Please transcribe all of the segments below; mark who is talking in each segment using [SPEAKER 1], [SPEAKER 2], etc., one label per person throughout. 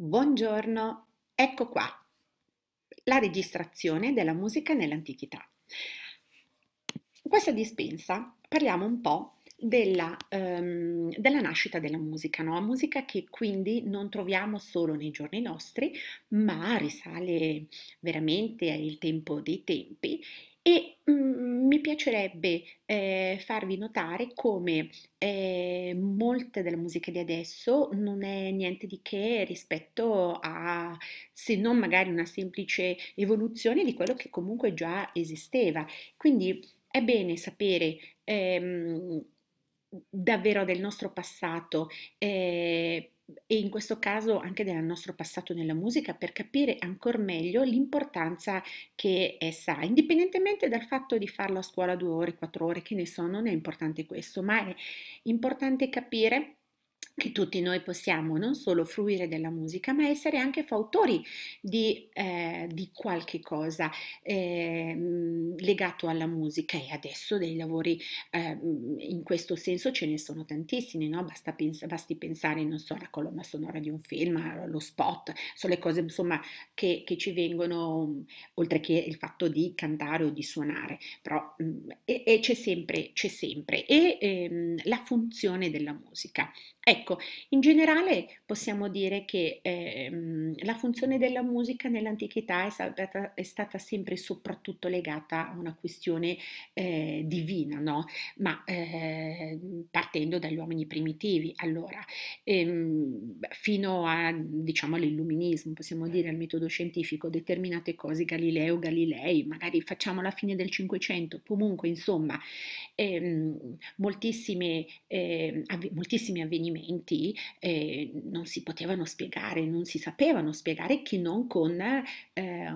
[SPEAKER 1] Buongiorno, ecco qua la registrazione della musica nell'antichità. In questa dispensa parliamo un po' della, um, della nascita della musica, no? musica che quindi non troviamo solo nei giorni nostri, ma risale veramente al tempo dei tempi e mh, mm, mi piacerebbe eh, farvi notare come eh, molte delle musiche di adesso non è niente di che rispetto a se non magari una semplice evoluzione di quello che comunque già esisteva. Quindi è bene sapere ehm, davvero del nostro passato. Eh, e in questo caso anche del nostro passato nella musica per capire ancora meglio l'importanza che essa ha, indipendentemente dal fatto di farlo a scuola due ore, quattro ore, che ne so, non è importante questo, ma è importante capire che tutti noi possiamo non solo fruire della musica, ma essere anche fautori di, eh, di qualche cosa eh, legato alla musica. E adesso dei lavori eh, in questo senso ce ne sono tantissimi, no? Basta pens- basti pensare, non so, alla colonna sonora di un film, allo spot, sono le cose insomma che, che, ci vengono, oltre che il fatto di cantare o di suonare, però mh, mm, e, e c'è sempre, c'è sempre. E ehm, la funzione della musica. Ecco, Ecco, in generale possiamo dire che eh, la funzione della musica nell'antichità è, stata, è stata sempre e soprattutto legata a una questione eh, divina, no? ma eh, partendo dagli uomini primitivi, allora, ehm, fino a, diciamo, all'illuminismo, possiamo dire al metodo scientifico, determinate cose, Galileo, Galilei, magari facciamo la fine del Cinquecento, comunque insomma, ehm, ehm moltissimi avvenimenti elementi eh, non si potevano spiegare, non si sapevano spiegare che non con eh,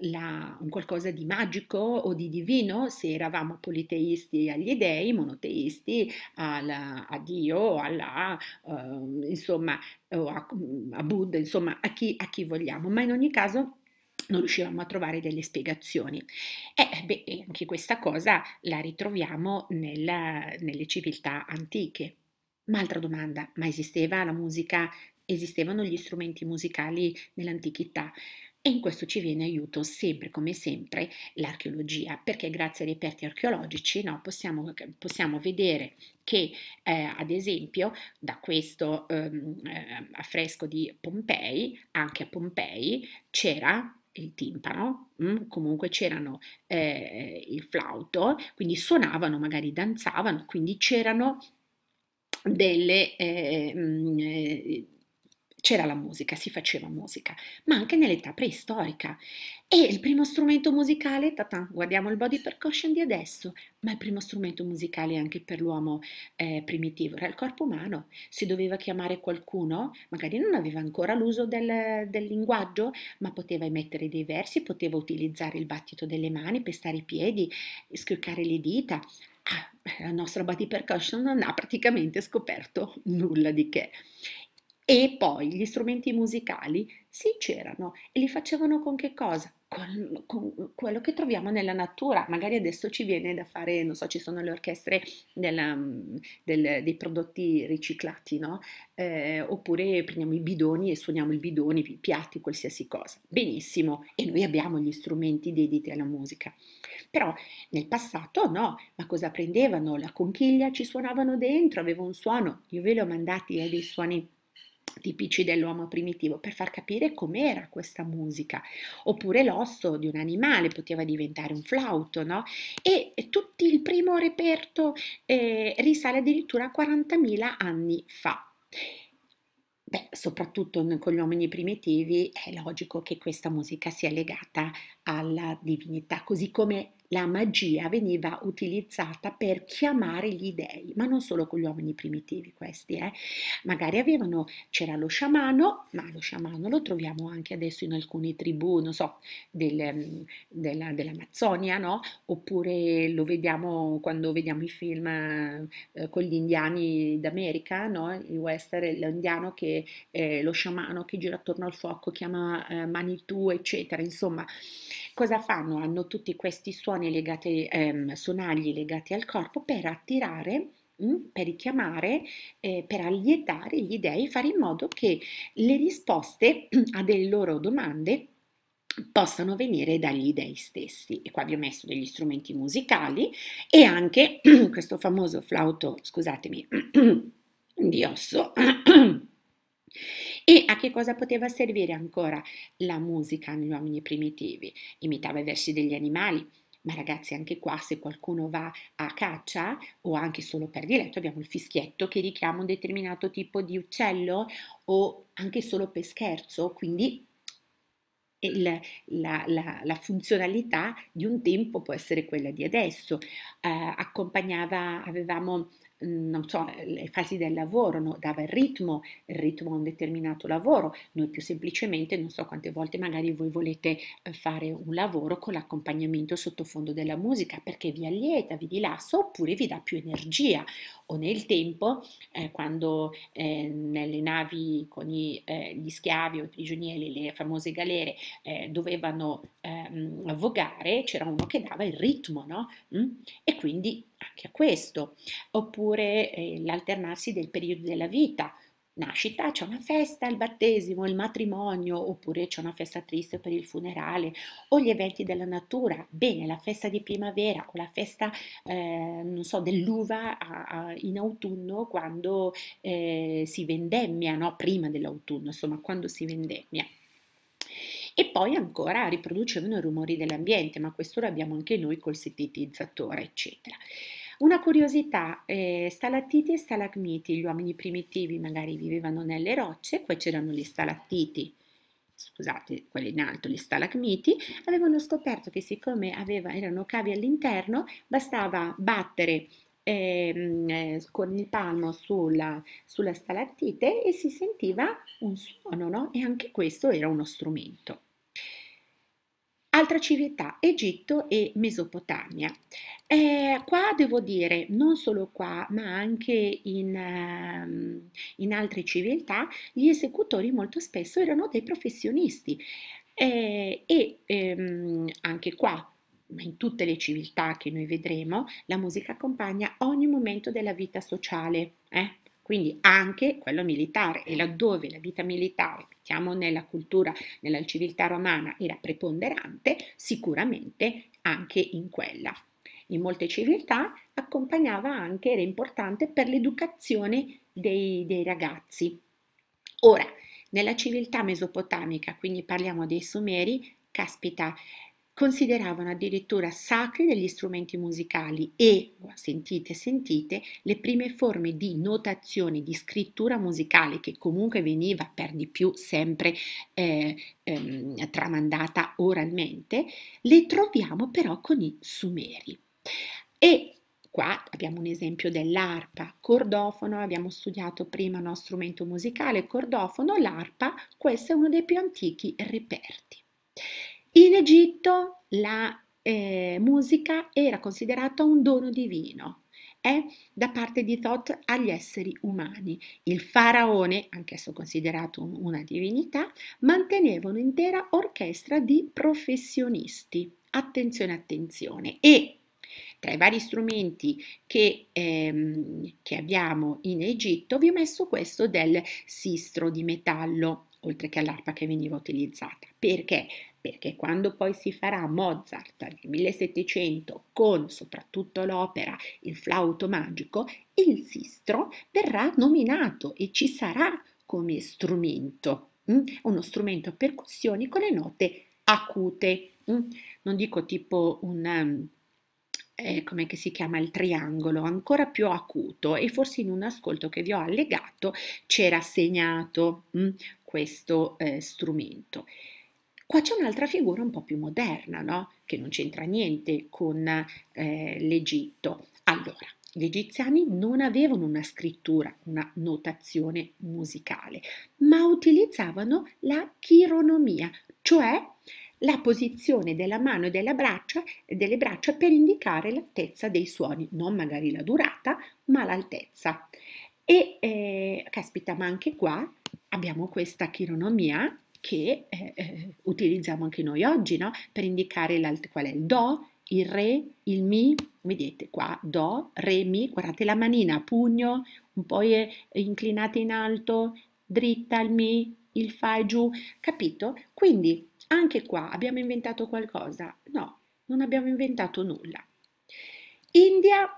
[SPEAKER 1] la, un qualcosa di magico o di divino, se eravamo politeisti agli dei, monoteisti alla, a Dio, alla, eh, insomma, a, a, Buddha, insomma, a chi, a chi vogliamo, ma in ogni caso non riuscivamo a trovare delle spiegazioni. E beh, anche questa cosa la ritroviamo nella, nelle civiltà antiche. Ma altra domanda, ma esisteva la musica, esistevano gli strumenti musicali nell'antichità? E in questo ci viene aiuto sempre come sempre l'archeologia, perché grazie ai reperti archeologici no, possiamo, possiamo, vedere che eh, ad esempio da questo ehm, eh, affresco di Pompei, anche a Pompei c'era il timpano, mh? Mm, comunque c'erano eh, il flauto, quindi suonavano, magari danzavano, quindi c'erano delle eh, mh, mm, eh, c'era la musica, si faceva musica, ma anche nell'età preistorica. E il primo strumento musicale, tata, guardiamo il body percussion di adesso, ma il primo strumento musicale anche per l'uomo eh, primitivo era il corpo umano. Si doveva chiamare qualcuno, magari non aveva ancora l'uso del, del linguaggio, ma poteva emettere dei versi, poteva utilizzare il battito delle mani, pestare i piedi, schioccare le dita, Ah, la nostra body percussion non ha praticamente scoperto nulla di che. E poi gli strumenti musicali, sì, c'erano e li facevano con che cosa? Con, con, quello che troviamo nella natura. Magari adesso ci viene da fare, non so, ci sono le orchestre della, mm, del, dei prodotti riciclati, no? Eh, oppure prendiamo i bidoni e suoniamo i bidoni, i piatti, qualsiasi cosa. Benissimo, e noi abbiamo gli strumenti dediti alla musica. Però nel passato no, ma cosa prendevano? La conchiglia ci suonavano dentro, aveva un suono. Io ve li ho mandati eh, dei suoni tipici dell'uomo primitivo per far capire com'era questa musica oppure l'osso di un animale poteva diventare un flauto no? e tutto il primo reperto eh, risale addirittura a 40.000 anni fa Beh, soprattutto con gli uomini primitivi è logico che questa musica sia legata alla divinità, così come la magia veniva utilizzata per chiamare gli dei, ma non solo con gli uomini primitivi questi, eh. magari avevano, c'era lo sciamano, ma lo sciamano lo troviamo anche adesso in alcune tribù, non so, del, della, dell'Amazzonia, no? oppure lo vediamo quando vediamo i film eh, con gli indiani d'America, no? il western, l'indiano che, eh, lo sciamano che gira attorno al fuoco, chiama eh, Manitou, eccetera, insomma, cosa fanno? Hanno tutti questi suoni suoni legati, ehm, sonagli legati al corpo per attirare mm, per richiamare, eh, per allietare gli dèi, fare in modo che le risposte a delle loro domande possano venire dagli dèi stessi. E qua vi ho messo degli strumenti musicali e anche questo famoso flauto, scusatemi, di osso. E a che cosa poteva servire ancora la musica negli uomini primitivi? Imitava i versi degli animali, ma ragazzi anche qua se qualcuno va a caccia o anche solo per diletto abbiamo il fischietto che richiama un determinato tipo di uccello o anche solo per scherzo, quindi eh, il, la, la, la, funzionalità di un tempo può essere quella di adesso. Eh, accompagnava, avevamo Mhmm, non so, le fasi del lavoro, no? dava il ritmo, il ritmo a un determinato lavoro, noi più semplicemente, non so quante volte magari voi volete eh, fare un lavoro con l'accompagnamento sottofondo della musica perché vi allieta, vi dilassa oppure vi dà più energia o nel tempo, eh, quando eh, nelle navi con i, eh, gli schiavi o i prigionieri, le famose galere, eh, dovevano ehm, vogare, c'era uno che dava il ritmo, no? Mm? E quindi anche a questo. Oppure eh, l'alternarsi del periodo della vita, nascita, c'è una festa, il battesimo, il matrimonio, oppure c'è una festa triste per il funerale, o gli eventi della natura, bene, la festa di primavera o la festa, eh, non so, dell'uva a, a, in autunno quando eh, si vendemmia, no? prima dell'autunno, insomma, quando si vendemmia. E poi ancora riproducevano i rumori dell'ambiente, ma questo lo abbiamo anche noi col sintetizzatore, eccetera. Una curiosità, eh, stalattiti e stalagmiti, gli uomini primitivi magari vivevano nelle rocce, poi c'erano gli stalattiti, scusate, quelli in alto, gli stalagmiti, avevano scoperto che siccome aveva, erano cavi all'interno, bastava battere ehm, eh, con il palmo sulla, sulla stalattite e si sentiva un suono, no? E anche questo era uno strumento. Altra civiltà, Egitto e Mesopotamia. Eh, qua devo dire, non solo qua, ma anche in, ehm, in altre civiltà, gli esecutori molto spesso erano dei professionisti. Eh, e ehm, anche qua ma in tutte le civiltà che noi vedremo, la musica accompagna ogni momento della vita sociale. Eh? quindi anche quello militare e laddove la vita militare, diciamo nella cultura, nella civiltà romana, era preponderante, sicuramente anche in quella. In molte civiltà accompagnava anche, era importante per l'educazione dei, dei ragazzi. Ora, nella civiltà mesopotamica, quindi parliamo dei Sumeri, caspita, consideravano addirittura sacri degli strumenti musicali e, sentite, sentite, le prime forme di notazione, di scrittura musicale che comunque veniva per di più sempre eh, ehm, tramandata oralmente, le troviamo però con i Sumeri. E Qua abbiamo un esempio dell'arpa, cordofono, abbiamo studiato prima uno strumento musicale, cordofono, l'arpa, questo è uno dei più antichi reperti. In Egitto la eh, musica era considerata un dono divino, è da parte di Thoth agli esseri umani. Il faraone, anch'esso considerato un, una divinità, manteneva un'intera orchestra di professionisti. Attenzione, attenzione. E tra i vari strumenti che, ehm, che abbiamo in Egitto vi ho messo questo del sistro di metallo, oltre che all'arpa che veniva utilizzata, perché perché quando poi si farà Mozart nel 1700 con soprattutto l'opera Il flauto magico, il sistro verrà nominato e ci sarà come strumento, mm? uno strumento a percussioni con le note acute, mm? non dico tipo un... Ehm, eh, come si chiama il triangolo, ancora più acuto e forse in un ascolto che vi ho allegato c'era segnato mh, mm, questo eh, strumento. Qua c'è un'altra figura un po' più moderna, no? che non c'entra niente con eh, l'Egitto. Allora, gli egiziani non avevano una scrittura, una notazione musicale, ma utilizzavano la chironomia, cioè la posizione della mano e della braccia, delle braccia per indicare l'altezza dei suoni, non magari la durata, ma l'altezza. E eh, caspita, ma anche qua abbiamo questa chironomia che eh, eh, utilizziamo anche noi oggi no? per indicare qual è il do, il re, il mi, vedete qua, do, re, mi, guardate la manina, pugno, un po' inclinata in alto, dritta il mi, il fa e giù, capito? Quindi anche qua abbiamo inventato qualcosa? No, non abbiamo inventato nulla. India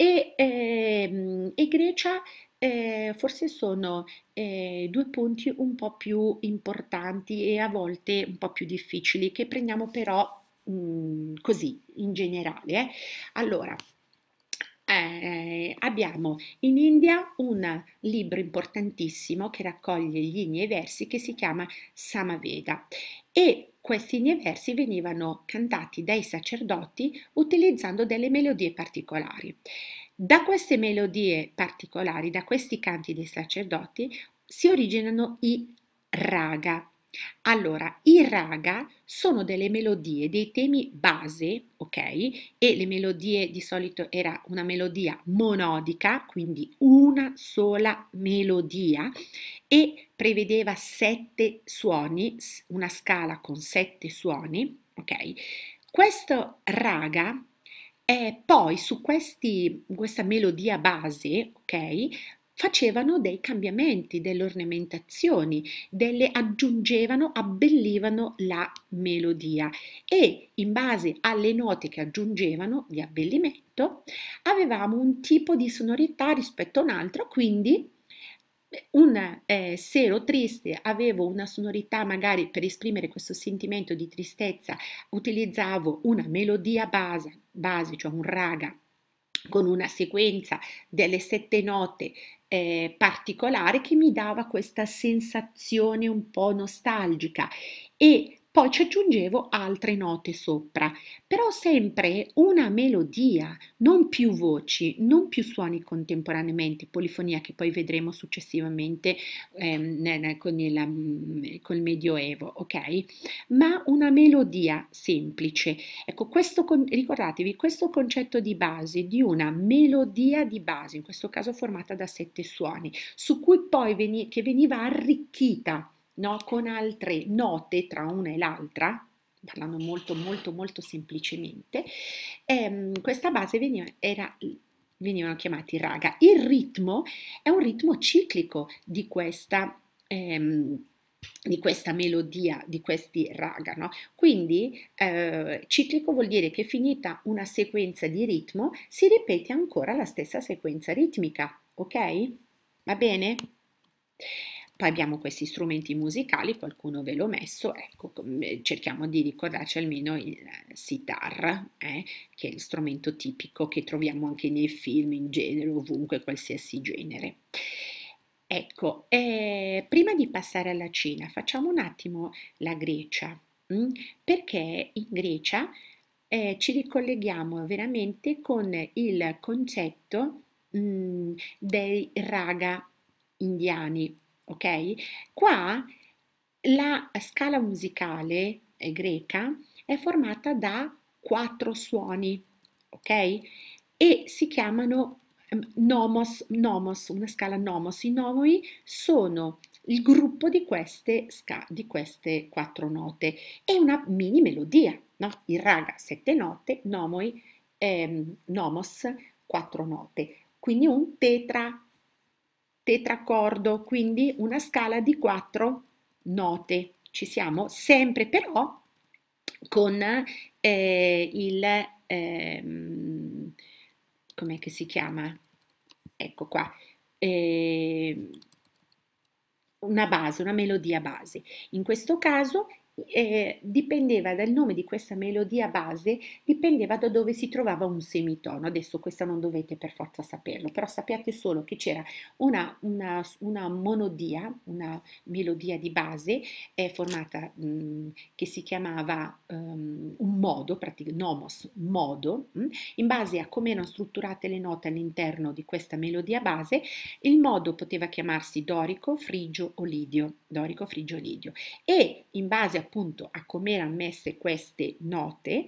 [SPEAKER 1] e, ehm, e Grecia eh, forse sono eh, due punti un po' più importanti e a volte un po' più difficili che prendiamo però mh, mm, così in generale. Eh. Allora, eh, abbiamo in India un libro importantissimo che raccoglie gli inni e i versi che si chiama Samaveda e questi versi venivano cantati dai sacerdoti utilizzando delle melodie particolari. Da queste melodie particolari, da questi canti dei sacerdoti, si originano i raga, allora, i raga sono delle melodie, dei temi base, ok? E le melodie di solito era una melodia monodica, quindi una sola melodia e prevedeva sette suoni, una scala con sette suoni, ok? Questo raga è poi su questi, questa melodia base, ok? facevano dei cambiamenti, delle ornamentazioni, delle aggiungevano, abbellivano la melodia e in base alle note che aggiungevano di abbellimento avevamo un tipo di sonorità rispetto a un altro, quindi eh, un, eh, se ero triste avevo una sonorità magari per esprimere questo sentimento di tristezza utilizzavo una melodia base, base cioè un raga con una sequenza delle sette note eh, particolare che mi dava questa sensazione un po' nostalgica e poi ci aggiungevo altre note sopra, però sempre una melodia, non più voci, non più suoni contemporaneamente, polifonia che poi vedremo successivamente ehm, con, il, mm, con Medioevo, ok? Ma una melodia semplice. Ecco, questo, ricordatevi questo concetto di base, di una melodia di base, in questo caso formata da sette suoni, su cui poi veni, che veniva arricchita no? con altre note tra una e l'altra, parlando molto molto molto semplicemente, ehm, questa base veniva, era, venivano chiamati raga. Il ritmo è un ritmo ciclico di questa, ehm, di questa melodia, di questi raga. No? Quindi eh, ciclico vuol dire che finita una sequenza di ritmo si ripete ancora la stessa sequenza ritmica, ok? Va bene? Poi abbiamo questi strumenti musicali, qualcuno ve l'ho messo, ecco, eh, cerchiamo di ricordarci almeno il eh, sitar, eh, che è lo strumento tipico che troviamo anche nei film in genere, ovunque, qualsiasi genere. Ecco, eh, prima di passare alla Cina, facciamo un attimo la Grecia, mh? Mm? perché in Grecia eh, ci ricolleghiamo veramente con il concetto mh, mm, dei raga indiani ok? Qua la scala musicale eh, greca è formata da quattro suoni, ok? E si chiamano ehm, nomos, nomos una scala nomos. I nomoi sono il gruppo di queste, di queste quattro note e una mini melodia, no? Il raga, sette note, nomoi, ehm, nomos, quattro note. Quindi un tetra tetraccordo, quindi una scala di quattro note. Ci siamo sempre però con eh, il... Ehm, com'è che si chiama? Ecco qua. Eh, una base, una melodia base. In questo caso eh, dipendeva dal nome di questa melodia base, dipendeva da dove si trovava un semitono. Adesso questa non dovete per forza saperlo, però sappiate solo che c'era una, una, una monodia, una melodia di base eh, formata mh, mm, che si chiamava um, un modo, praticamente nomos, modo, mh, mm, in base a come erano strutturate le note all'interno di questa melodia base, il modo poteva chiamarsi dorico, frigio o lidio, dorico, frigio, lidio e in base a appunto a come erano messe queste note,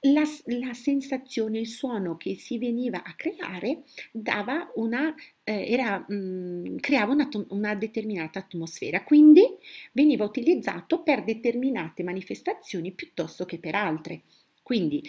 [SPEAKER 1] la, la, sensazione, il suono che si veniva a creare dava una, eh, era, mh, mm, creava una, una, determinata atmosfera, quindi veniva utilizzato per determinate manifestazioni piuttosto che per altre. Quindi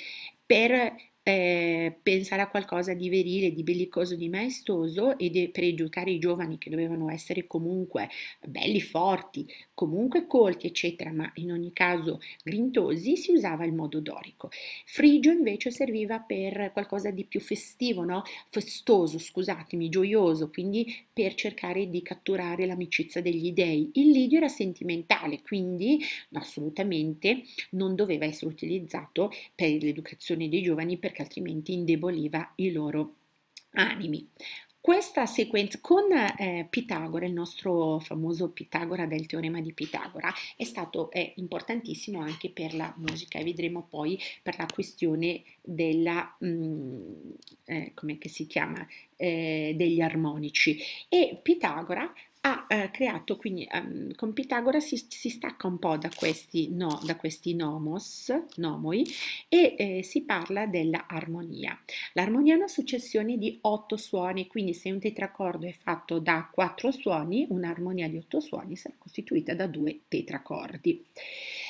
[SPEAKER 1] per eh, pensare a qualcosa di verile, di bellicoso, di maestoso e de- educare i giovani che dovevano essere comunque belli, forti, comunque colti, eccetera, ma in ogni caso grintosi, si usava il modo dorico. Frigio invece serviva per qualcosa di più festivo, no? festoso, scusatemi, gioioso, quindi per cercare di catturare l'amicizia degli dei. Il lidio era sentimentale, quindi assolutamente non doveva essere utilizzato per l'educazione dei giovani perché perché altrimenti indeboliva i loro animi. Questa sequenza con eh, Pitagora, il nostro famoso Pitagora del teorema di Pitagora, è stato è eh, importantissimo anche per la musica e vedremo poi per la questione della, mh, mm, eh, come si chiama, eh, degli armonici. E Pitagora ha eh, creato, quindi um, con Pitagora si, si, stacca un po' da questi, no, da questi nomos, nomoi, e eh, si parla dell'armonia. L'armonia è una successione di otto suoni, quindi se un tetracordo è fatto da quattro suoni, un'armonia di otto suoni sarà costituita da due tetracordi.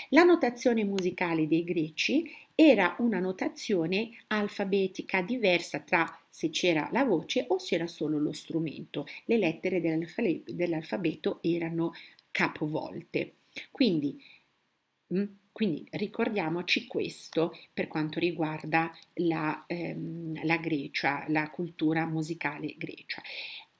[SPEAKER 1] La notazione musicale dei greci era una notazione alfabetica diversa tra se c'era la voce o se era solo lo strumento. Le lettere dell'alfabeto erano capovolte. Quindi, mm, quindi ricordiamoci questo per quanto riguarda la, ehm, la Grecia, la cultura musicale grecia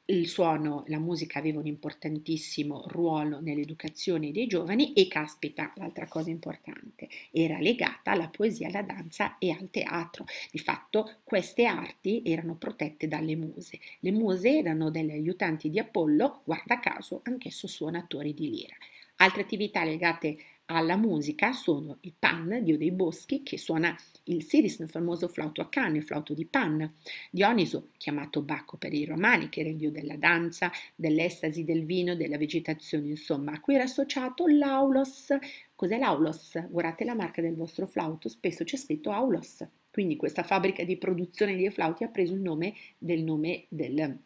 [SPEAKER 1] il suono, la musica aveva un importantissimo ruolo nell'educazione dei giovani e caspita, l'altra cosa importante, era legata alla poesia, alla danza e al teatro. Di fatto queste arti erano protette dalle muse. Le muse erano degli aiutanti di Apollo, guarda caso anch'esso suonatori di lira. Altre attività legate alla musica sono il Pan, dio dei boschi, che suona il Siris, il famoso flauto a canne, il flauto di Pan, Dioniso, chiamato Bacco per i romani, che era il dio della danza, dell'estasi, del vino, della vegetazione, insomma, a cui era associato l'aulos. Cos'è l'aulos? Guardate la marca del vostro flauto, spesso c'è scritto aulos. Quindi questa fabbrica di produzione di flauti ha preso il nome del nome del,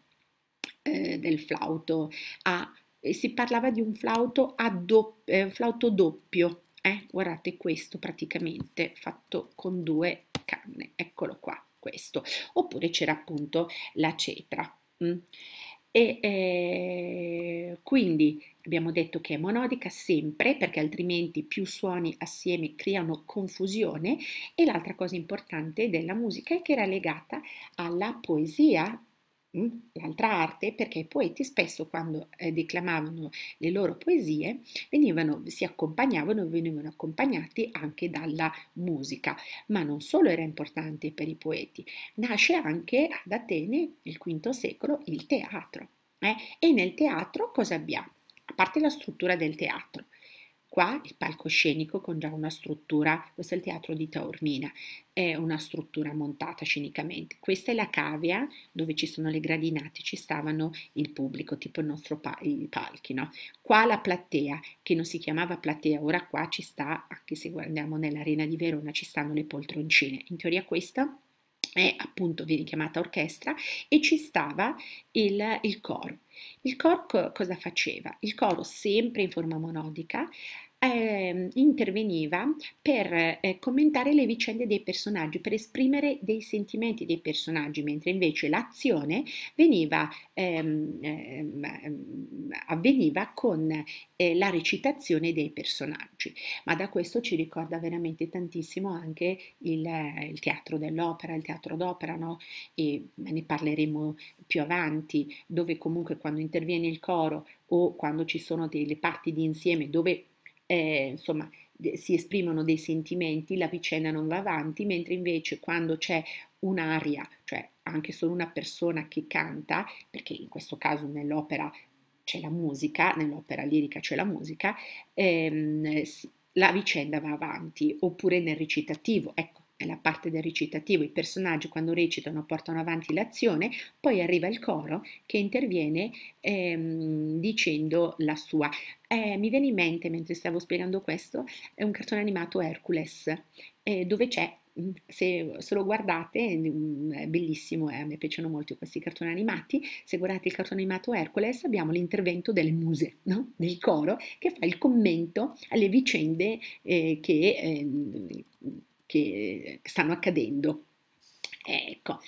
[SPEAKER 1] eh, del flauto. Ha si parlava di un flauto, dopp eh, flauto doppio, eh? guardate questo praticamente fatto con due canne, eccolo qua, questo, oppure c'era appunto la cetra. Mm. E, eh, quindi abbiamo detto che è monodica sempre perché altrimenti più suoni assieme creano confusione e l'altra cosa importante della musica è che era legata alla poesia l'altra arte, perché i poeti spesso quando eh, declamavano le loro poesie venivano, si accompagnavano, venivano accompagnati anche dalla musica, ma non solo era importante per i poeti, nasce anche ad Atene nel V secolo il teatro. Eh? E nel teatro cosa abbiamo? A parte la struttura del teatro, Qua il palcoscenico con già una struttura, questo è il teatro di Taormina, è una struttura montata scenicamente. Questa è la cavea dove ci sono le gradinate, ci stavano il pubblico, tipo il nostro pa- i palchi. No? Qua la platea, che non si chiamava platea, ora qua ci sta, anche se guardiamo nell'arena di Verona, ci stanno le poltroncine. In teoria questa e appunto viene chiamata orchestra e ci stava il, il coro. Il coro cosa faceva? Il coro sempre in forma monodica eh, interveniva per eh, commentare le vicende dei personaggi, per esprimere dei sentimenti dei personaggi, mentre invece l'azione veniva, ehm, ehm, ehm, avveniva con eh, la recitazione dei personaggi. Ma da questo ci ricorda veramente tantissimo anche il, il teatro dell'opera, il teatro d'opera, no? e ne parleremo più avanti, dove comunque quando interviene il coro o quando ci sono delle parti di insieme dove eh, insomma, si esprimono dei sentimenti, la vicenda non va avanti, mentre invece quando c'è un'aria, cioè anche solo una persona che canta, perché in questo caso nell'opera c'è la musica, nell'opera lirica c'è la musica, ehm, la vicenda va avanti, oppure nel recitativo, ecco, è la parte del recitativo, i personaggi quando recitano portano avanti l'azione, poi arriva il coro che interviene ehm, dicendo la sua. Eh, mi viene in mente, mentre stavo spiegando questo, è un cartone animato Hercules, eh, dove c'è mm, se, se, lo guardate mm, è bellissimo, eh, a me piacciono molto questi cartoni animati, se guardate il cartone animato Hercules abbiamo l'intervento delle muse, no? del coro, che fa il commento alle vicende eh, che eh, che stanno accadendo. Ecco.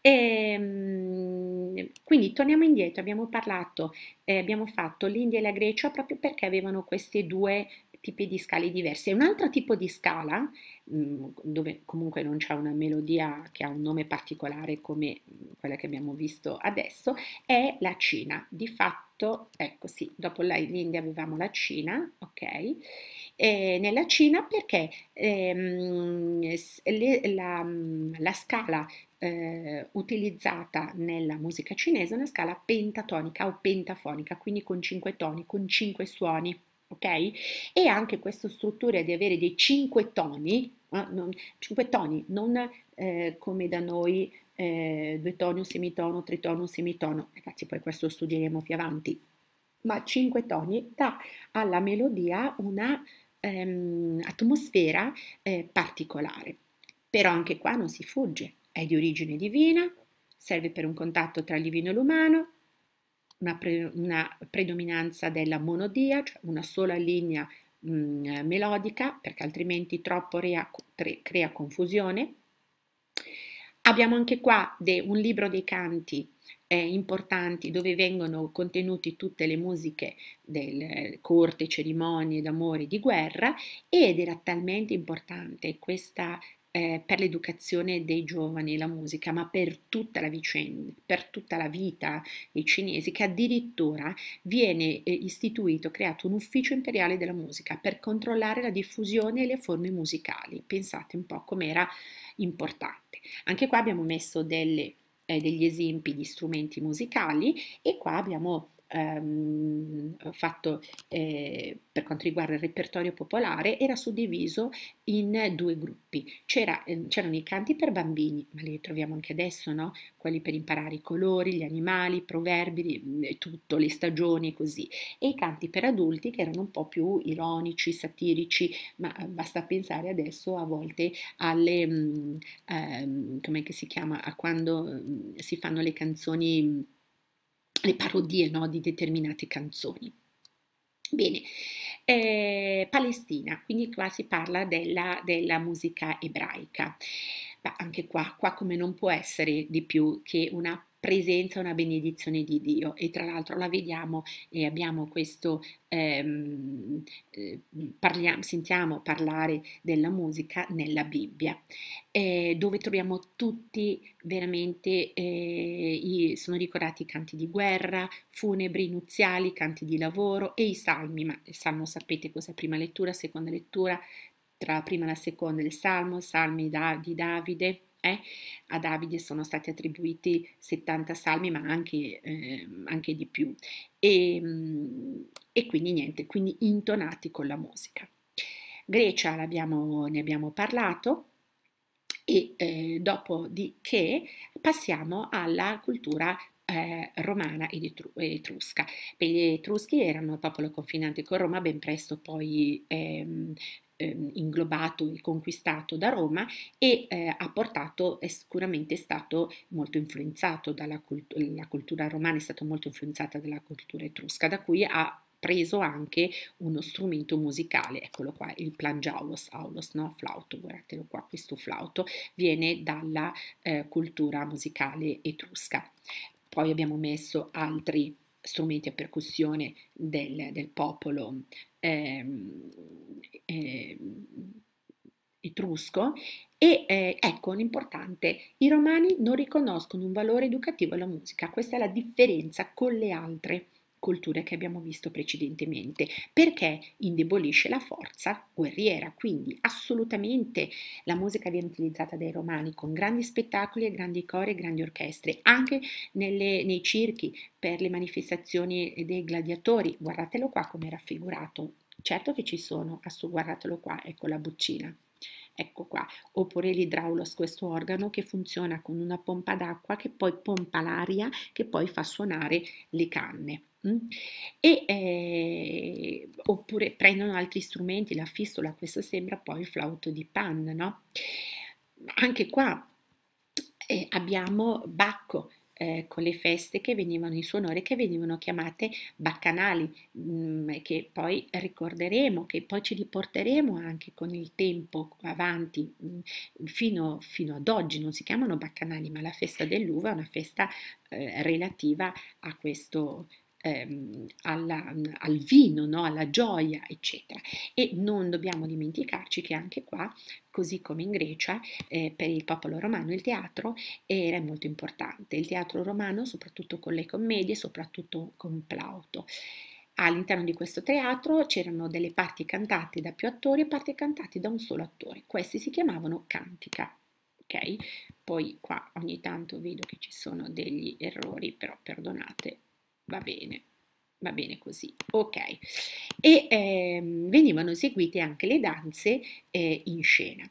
[SPEAKER 1] E, ehm, quindi torniamo indietro, abbiamo parlato, eh, abbiamo fatto l'India e la Grecia proprio perché avevano questi due tipi di scale diverse. Un altro tipo di scala, mh, mm, dove comunque non c'è una melodia che ha un nome particolare come quella che abbiamo visto adesso, è la Cina. Di fatto, ecco sì, dopo l'India avevamo la Cina, ok? eh, nella Cina perché ehm, le, la, mm, la scala eh, utilizzata nella musica cinese è una scala pentatonica o pentafonica, quindi con cinque toni, con cinque suoni. ok? E anche questa struttura di avere dei cinque toni, eh, non, cinque toni, non eh, come da noi eh, due toni, un semitono, tritono, un semitono, ragazzi, poi questo studieremo più avanti. Ma cinque toni dà alla melodia una ehm, atmosfera eh, particolare. Però anche qua non si fugge, è di origine divina, serve per un contatto tra il divino e l'umano, una, pre, una predominanza della monodia, cioè una sola linea mh, mm, melodica, perché altrimenti troppo rea, crea confusione, Abbiamo anche qua de, un libro dei canti eh, importanti dove vengono contenuti tutte le musiche del eh, corte, cerimonie d'amore, di guerra ed era talmente importante questa eh, per l'educazione dei giovani la musica, ma per tutta la vicenda, per tutta la vita dei cinesi, che addirittura viene eh, istituito, creato un ufficio imperiale della musica per controllare la diffusione e le forme musicali. Pensate un po' com'era importante. Anche qua abbiamo messo delle, eh, degli esempi di strumenti musicali e qua abbiamo ehm, fatto eh, per quanto riguarda il repertorio popolare era suddiviso in due gruppi. C'era, ehm, c'erano i canti per bambini, ma li troviamo anche adesso, no? quelli per imparare i colori, gli animali, i proverbi, mm, tutto, le stagioni e così, e i canti per adulti che erano un po' più ironici, satirici, ma eh, basta pensare adesso a volte alle, mm, ehm, come si chiama, a quando mm, si fanno le canzoni le parodie no, di determinate canzoni. Bene, eh, Palestina, quindi qua si parla della, della musica ebraica. Ma anche qua, qua come non può essere di più che una presenza è una benedizione di Dio e tra l'altro la vediamo e abbiamo questo, ehm, eh, parliamo, sentiamo parlare della musica nella Bibbia, eh, dove troviamo tutti veramente, eh, i, sono ricordati i canti di guerra, funebri, nuziali, canti di lavoro e i salmi, ma il salmo sapete cos'è prima lettura, seconda lettura, tra la prima e la seconda del Salmo, Salmi da, di Davide. Eh? A Davide sono stati attribuiti 70 salmi, ma anche, eh, anche di più. E, ehm, e, quindi niente, quindi intonati con la musica. Grecia ne abbiamo parlato e eh, dopodiché passiamo alla cultura eh, romana ed etrusca. Gli etruschi erano popolo confinante con Roma, ben presto poi ehm, ehm, inglobato e conquistato da Roma e eh, ha portato, è sicuramente stato molto influenzato dalla cult- la cultura romana, è stata molto influenzata dalla cultura etrusca, da cui ha preso anche uno strumento musicale, eccolo qua, il plangiaulos, aulos, no? flauto, guardatelo qua, questo flauto viene dalla eh, cultura musicale etrusca. Poi abbiamo messo altri strumenti a percussione del, del popolo eh, eh, etrusco e eh, ecco l'importante, i romani non riconoscono un valore educativo alla musica, questa è la differenza con le altre colture che abbiamo visto precedentemente, perché indebolisce la forza guerriera. Quindi assolutamente la musica viene utilizzata dai romani con grandi spettacoli e grandi cori e grandi orchestre, anche nelle, nei circhi per le manifestazioni dei gladiatori. Guardatelo qua come raffigurato. Certo che ci sono, guardatelo qua, ecco la buccina ecco qua, oppure l'idraulos, questo organo che funziona con una pompa d'acqua che poi pompa l'aria che poi fa suonare le canne. Mm? E, eh, oppure prendono altri strumenti, la fistola, questo sembra poi il flauto di Pan, no? Anche qua eh, abbiamo Bacco eh, con le feste che venivano in suo onore, che venivano chiamate baccanali, mh, mm, che poi ricorderemo, che poi ci riporteremo anche con il tempo avanti, mh, mm, fino, fino, ad oggi non si chiamano baccanali, ma la festa dell'uva è una festa eh, relativa a questo ehm, alla, al vino, no? alla gioia, eccetera. E non dobbiamo dimenticarci che anche qua, così come in Grecia, eh, per il popolo romano il teatro era molto importante, il teatro romano soprattutto con le commedie, soprattutto con Plauto. All'interno di questo teatro c'erano delle parti cantate da più attori e parti cantate da un solo attore. Questi si chiamavano cantica. Okay? Poi qua ogni tanto vedo che ci sono degli errori, però perdonate, va bene, va bene così, ok. E eh, venivano eseguite anche le danze eh, in scena.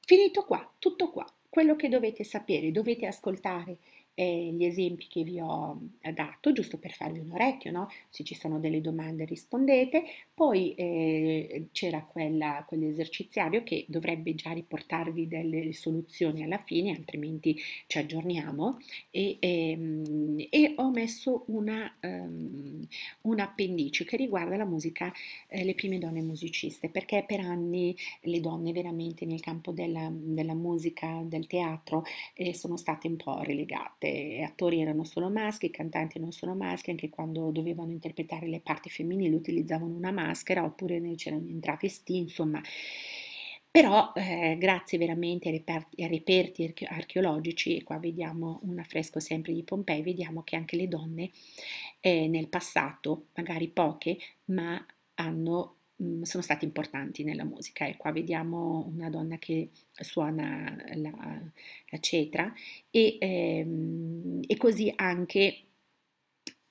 [SPEAKER 1] Finito qua, tutto qua, quello che dovete sapere, dovete ascoltare eh, gli esempi che vi ho eh, dato, giusto per farvi un orecchio, no? se ci sono delle domande rispondete, poi eh, c'era quella, quell'eserciziario che dovrebbe già riportarvi delle soluzioni alla fine, altrimenti ci aggiorniamo. E, ehm, e ho messo una, um, un appendice che riguarda la musica, eh, le prime donne musiciste, perché per anni le donne veramente nel campo della, della musica, del teatro, eh, sono state un po' relegate. Attori erano solo maschi, cantanti non solo maschi, anche quando dovevano interpretare le parti femminili utilizzavano una maschera maschera oppure noi c'era un travestì, insomma. Però eh, grazie veramente ai, ai reperti archeologici, e qua vediamo un affresco sempre di Pompei, vediamo che anche le donne eh, nel passato, magari poche, ma hanno mm, sono state importanti nella musica e qua vediamo una donna che suona la, la cetra e, ehm, e così anche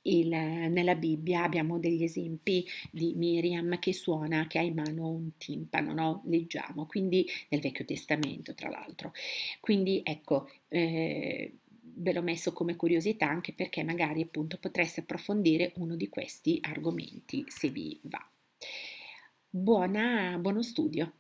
[SPEAKER 1] il, nella Bibbia abbiamo degli esempi di Miriam che suona, che ha in mano un timpano, no? leggiamo, quindi nel Vecchio Testamento tra l'altro. Quindi ecco, eh, ve l'ho messo come curiosità anche perché magari appunto potreste approfondire uno di questi argomenti se vi va. Buona, buono studio!